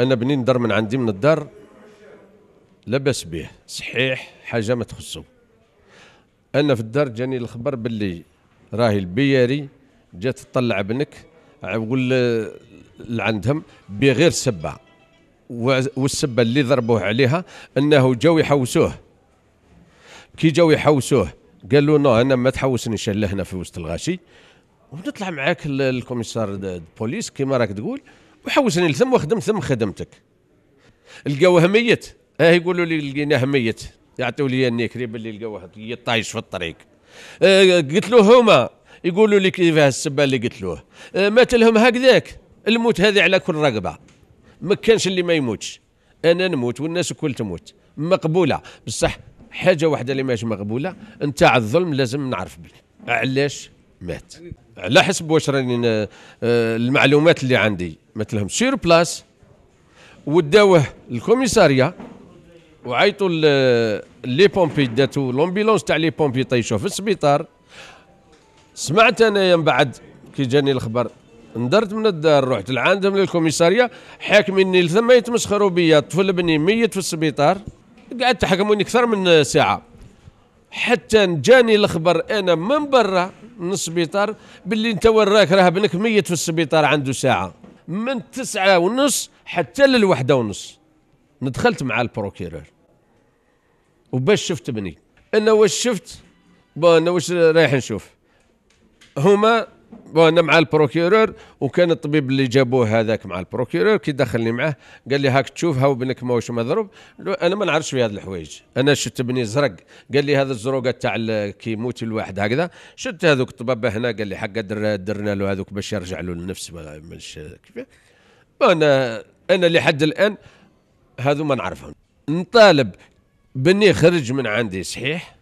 انا بني ندر من عندي من الدار لاباس به صحيح حاجه ما تخصو انا في الدار جاني الخبر باللي راهي البياري جات تطلع ابنك عقول لعندهم بغير سبه والسبه اللي ضربوه عليها انه جاو يحوسوه كي جاو يحوسوه قالوا نو انا ما تحوسنيش الا هنا في وسط الغاشي ونطلع معاك الكوميسار البوليس كيما راك تقول وحوسني لثم وخدم ثم خدمتك لقاوه ميت اه يقولوا لي لقيناه ميت يعطيو لي النكري باللي لقاوه طايش في الطريق قتلوه اه هما يقولوا لي كيفاه السبه اللي قتلوه اه مات ماتلهم هكذاك الموت هذه على كل رقبه ما كانش اللي ما يموتش انا نموت والناس الكل تموت مقبوله بصح حاجه واحده اللي ماهيش مقبوله نتاع الظلم لازم نعرف بلي علاش مات على حسب واش راني آه، المعلومات اللي عندي مثلهم سير بلاس وداوه الكوميساريا وعيطوا لي بومبي داتو لومبيلونس تاع لي بومبي طيشوه في السبيطار سمعت انايا من بعد كي جاني الخبر ندرت من الدار رحت لعندهم للكوميساريه حاكميني لثما يتمسخروا بيا طفل بني ميت في السبيطار قعدت حكموني اكثر من ساعه حتى جاني الخبر انا من برا من السبيطار باللي انت وراك راه ابنك ميت في السبيطار عنده ساعه من تسعة ونص حتى للوحدة ونص ندخلت مع البروكيرور وباش شفت بني انا واش شفت انا واش رايح نشوف هما وانا مع البروكيرور وكان الطبيب اللي جابوه هذاك مع البروكيرور كي دخلني معاه قال لي هاك تشوف هاو بنك ماهوش مضروب انا ما نعرفش في هذه الحوايج انا شفت بني زرق قال لي هذا الزروقه تاع كي يموت الواحد هكذا شفت هذوك الطباب هنا قال لي حق در درنا له هذوك باش يرجع له النفس مش كيف انا انا لحد الان هذو ما نعرفهم نطالب بني خرج من عندي صحيح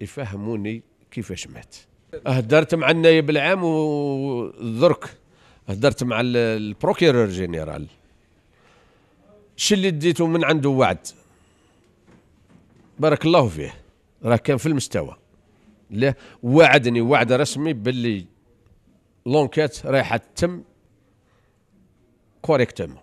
يفهموني كيفاش مات هدرت مع النايب العام وذرك هدرت مع البروكيرور جينيرال شي اللي ديته من عنده وعد بارك الله فيه راه كان في المستوى لا وعدني وعد رسمي باللي لونكات رايحه تتم كوريكتومون